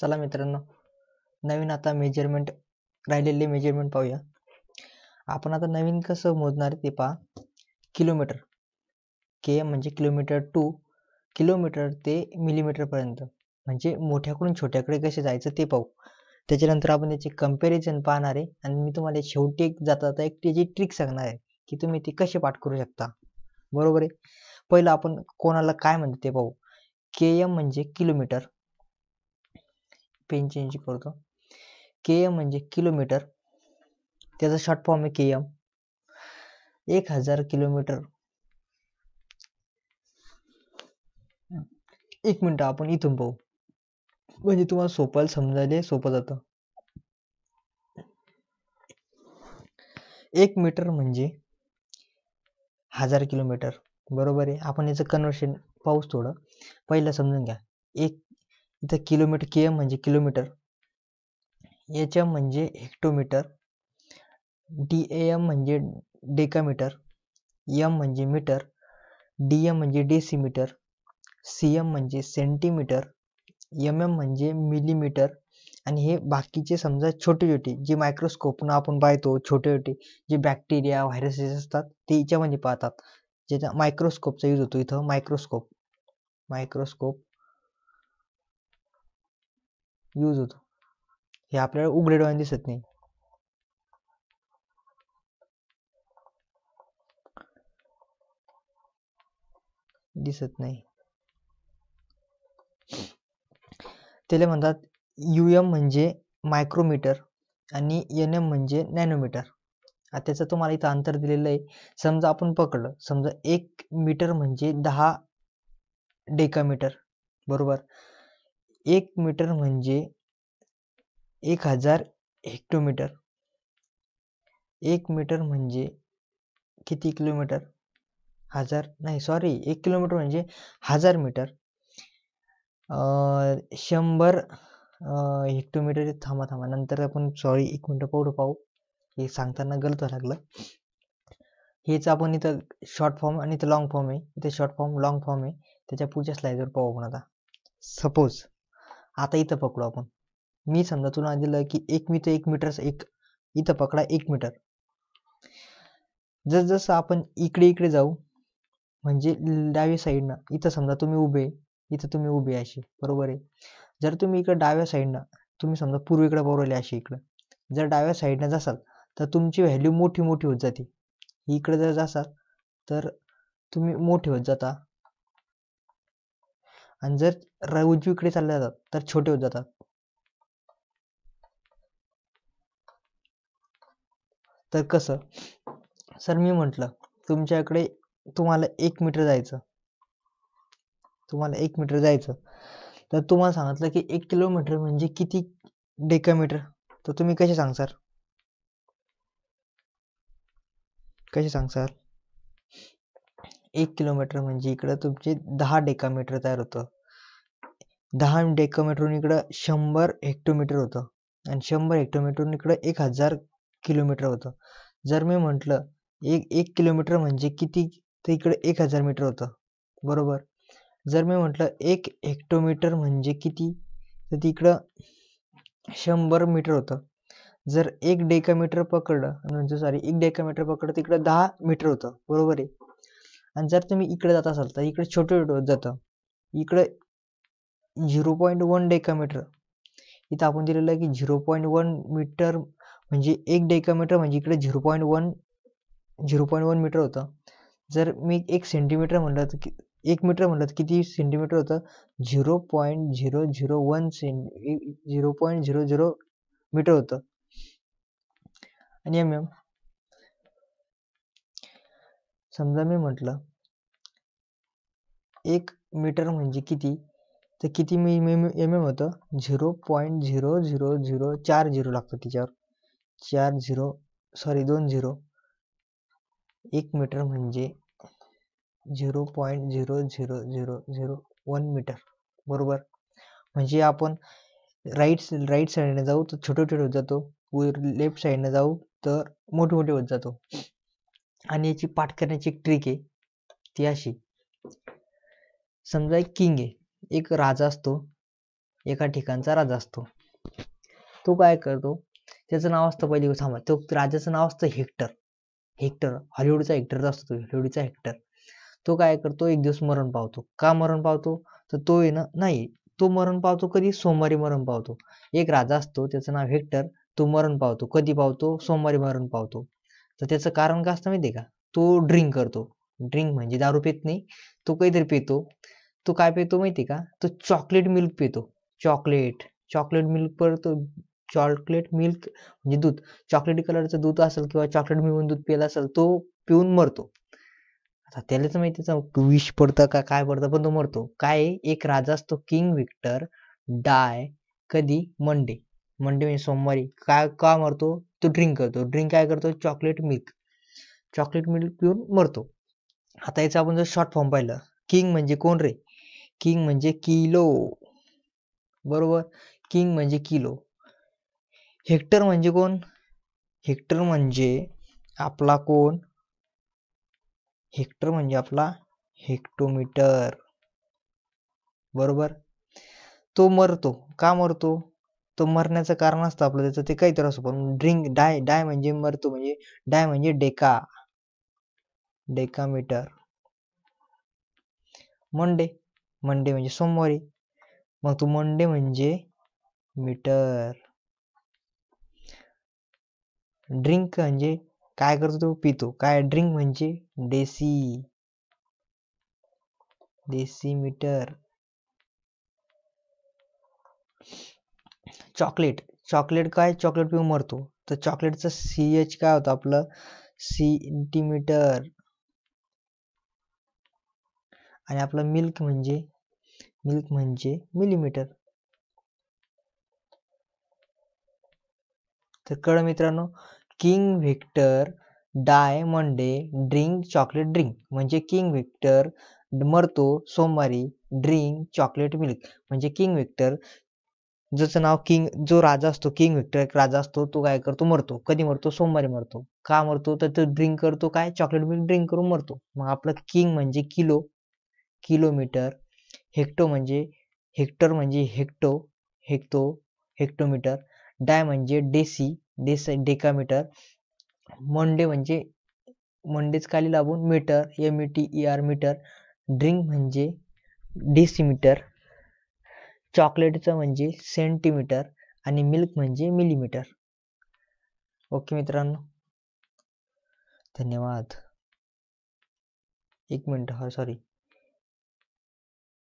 चला मित्रांनो नवीन आता मेजरमेंट राहिलेले मेजरमेंट पाहूया आपण आता नवीन कसं मोजणार ते पहा किलोमीटर के म्हणजे किलोमीटर टू किलोमीटर ते मिलीमीटरपर्यंत म्हणजे मोठ्याकडून छोट्याकडे कसे जायचं ते पाहू त्याच्यानंतर आपण त्याचे कम्पॅरिझन पाहणार आहे आणि मी तुम्हाला शेवटी एक जाता जाता एक त्याची ट्रिक सांगणार आहे की तुम्ही ते कसे पाठ करू शकता बरोबर आहे पहिलं आपण कोणाला काय म्हणतो ते पाहू के एम म्हणजे किलोमीटर पेन चेंज करतो के एम म्हणजे किलोमीटर त्याचा शॉर्ट फॉर्म आहे के एम एक हजार किलोमीटर एक मिनिट आपण इथून पाहू म्हणजे तुम्हाला सोपायला समजायला सोपं जात एक मीटर म्हणजे हजार किलोमीटर बरोबर आहे आपण याचं कन्वर्शन पाहूच थोडं पहिलं समजून घ्या एक इथं किलोमीटर के एम म्हणजे किलोमीटर एच एम म्हणजे हेक्टोमीटर डी ए एम म्हणजे डेकामीटर एम म्हणजे मीटर डी एम म्हणजे डेसीमीटर सी एम म्हणजे सेंटीमीटर एम एम म्हणजे मिलीमीटर आणि हे बाकीचे समजा छोटे छोटे जे मायक्रोस्कोपनं आपण पाहतो छोटे छोटे जे बॅक्टेरिया व्हायरसेस असतात ते याच्यामध्ये पाहतात ज्याचा मायक्रोस्कोपचा यूज होतो इथं मायक्रोस्कोप मायक्रोस्कोप यूज होतो हे आपल्याला उघडे डोळ्याने दिसत नाही दिसत नाही त्याला म्हणतात यूएम म्हणजे मायक्रोमीटर आणि एन एम म्हणजे नॅनोमीटर त्याचं तुम्हाला इथं अंतर दिलेलं आहे समजा आपण पकडलं समजा एक मीटर म्हणजे दहा डेकामीटर बरोबर एक मीटर म्हणजे एक हजार हेक्टोमीटर एक मीटर म्हणजे किती किलोमीटर हजार नाही सॉरी एक किलोमीटर म्हणजे हजार मीटर शंभर हेक्टोमीटर थांबा थांबा नंतर आपण सॉरी एक मिनटं पाहू पाहू हे सांगताना गलत लागलं हेच आपण इथं शॉर्ट फॉर्म आणि इथं लॉंग फॉर्म आहे इथे शॉर्ट फॉर्म लॉंग फॉर्म आहे त्याच्या पुढच्या स्लाईडवर पाहू आपण आता सपोज आता इथं पकडू आपण मी समजा तुला दिलं की एक मी तर एक मीटर एक इथं पकडा एक मीटर जसजसं आपण इकडे इकडे जाऊ म्हणजे डाव्या साईडनं इथं समजा तुम्ही उभे इथं तुम्ही उभे अशी बरोबर आहे जर तुम्ही इकडे डाव्या साईडनं तुम्ही समजा पूर्वेकडे बरोबर अशी इकडं जर डाव्या साईडनं जासाल तर तुमची व्हॅल्यू मोठी मोठी होत जाते इकडे जर जासाल तर तुम्ही मोठे होत जाता आणि जर र उजवीकडे चालले जातात तर छोटे होत जातात तर कसं सर मी म्हटलं तुमच्याकडे तुम्हाला एक मीटर जायचं तुम्हाला एक मीटर जायचं तर तुम्हाला सांगितलं की एक किलोमीटर म्हणजे किती डेकामीटर तर तुम्ही कसे सर कसे सर एक किलोमीटर म्हणजे इकडं तुमचे दहा डेकामीटर तयार होतं दहा डेकोमीटरहून इकडं शंभर हेक्टोमीटर होतं आणि शंभर हेक्टोमीटरून इकडं एक हजार किलोमीटर होतं जर मी म्हटलं एक एक किलोमीटर म्हणजे किती तर इकडे एक हजार मीटर होतं बरोबर जर मी म्हटलं एक हेक्टोमीटर म्हणजे किती तर तिकडं शंभर मीटर होतं जर एक डेकामीटर पकडलं म्हणजे सॉरी एक डेकामीटर पकडलं तिकडं दहा मीटर होतं बरोबर आहे आणि जर तुम्ही इकडे जात असाल तर इकडे छोटे छोटे होत जातं इकडं झिरो पॉईंट वन डेकामीटर इथं आपण दिलेलं आहे की झिरो पॉईंट वन मीटर म्हणजे एक डेकामीटर म्हणजे इकडे zero point one zero point one metre होतं जर मी एक सेंटीमीटर म्हणलं तर एक मीटर म्हणलं तर किती सेंटीमीटर होतं zero point zero zero one centi zero point zero zero metre होतं आणि एम एम समजा मी म्हटलं एक मीटर म्हणजे किती तर किती मी एम एम एम एम होतं zero point zero zero zero चार झिरो लागतो त्याच्यावर चार झिरो सॉरी दोन झिरो एक मीटर म्हणजे zero point zero zero zero zero one metre बरोबर म्हणजे आपण राईट राईट साईडने जाऊ तर छोटे छोटे होत जातो लेफ्ट साईडने जाऊ तर मोठे मोठे होत जातो आणि याची पाठ करण्याची एक ट्रिक आहे ती अशी समजा एक किंग आहे एक राजा असतो एका ठिकाणचा राजा असतो तो काय करतो त्याचं नाव असतं पहिली गोष्ट तो राजाचं नाव असतं हेक्टर हेक्टर हॉलिवूडचा हेक्टर असतो हॉलिवूडचा हेक्टर तो काय करतो एक दिवस मरण पावतो का मरण पावतो तर तो आहे ना नाही तो मरण पावतो कधी सोमवारी मरण पावतो एक राजा असतो त्याचं नाव हेक्टर तो मरण पावतो कधी पावतो सोमवारी मरण पावतो तर त्याचं कारण काय असतं माहिती का तो ड्रिंक करतो ड्रिंक म्हणजे दारू पित नाही तो काहीतरी पितो तो काय पितो माहिती का तो चॉकलेट मिल्क पितो चॉकलेट चॉकलेट मिल्क पर चॉकलेट मिल्क म्हणजे दूध चॉकलेट कलरचं दूध असेल किंवा चॉकलेट मिळून दूध पिला असेल तो पिऊन मरतो आता त्यालाच माहिती विष पडतं का काय पडतं पण तो मरतो काय एक राजा असतो किंग विक्टर डाय कधी मंडे मंडे म्हणजे सोमवारी काय का मरतो तो ड्रिंक करतो ड्रिंक काय करतो चॉकलेट मिल्क चॉकलेट मिल्क पिऊन मरतो आता याचा आपण जर शॉर्ट फॉर्म पाहिलं किंग म्हणजे कोण रे किंग म्हणजे किलो बरोबर किंग म्हणजे किलो हेक्टर म्हणजे कोण हेक्टर म्हणजे आपला कोण हेक्टर म्हणजे आपला हेक्टोमीटर बरोबर तो मरतो का मरतो तो मरण्याचं कारण असतं आपलं त्याचं ते काहीतरी असतो पण ड्रिंक डाय डाय म्हणजे मरतो म्हणजे डाय म्हणजे डेका डेकामीटर मंडे मंडे म्हणजे सोमवारी मग तू मंडे म्हणजे मीटर ड्रिंक म्हणजे काय करतो तो पितो काय ड्रिंक म्हणजे deci deci metre chocolate chocolate काय चॉकलेट पिऊन मरतो तर चॉकलेटचं सी एच काय होतं आपलं सेंटीमीटर आणि आपलं मिल्क म्हणजे मिल्क म्हणजे मिलीमीटर तर कळ मित्रांनो king Victor die Monday drink chocolate drink म्हणजे किंग व्हिक्टर मरतो सोमवारी ड्रिंक चॉकलेट मिल्क म्हणजे किंग व्हिक्टर ज्याचं नाव किंग जो राजा असतो किंग व्हिक्टर एक राजा असतो तो काय करतो मरतो कधी मरतो सोमवारी मरतो का मरतो तर तो ड्रिंक करतो काय चॉकलेट मिल्क ड्रिंक करून मरतो मग आपलं किंग म्हणजे किलो किलोमीटर हेक्टो म्हणजे हेक्टर म्हणजे हेक्टो हेक्टो हेक्टोमीटर डाय म्हणजे डेसी डेस डेकामीटर मंडे म्हणजे मंडेच खाली लागून metre M E T E R metre drink म्हणजे डेसीमीटर चॉकलेटचं म्हणजे सेंटीमीटर आणि मिल्क म्हणजे मिलीमीटर ओके मित्रांनो धन्यवाद एक मिनटं हा सॉरी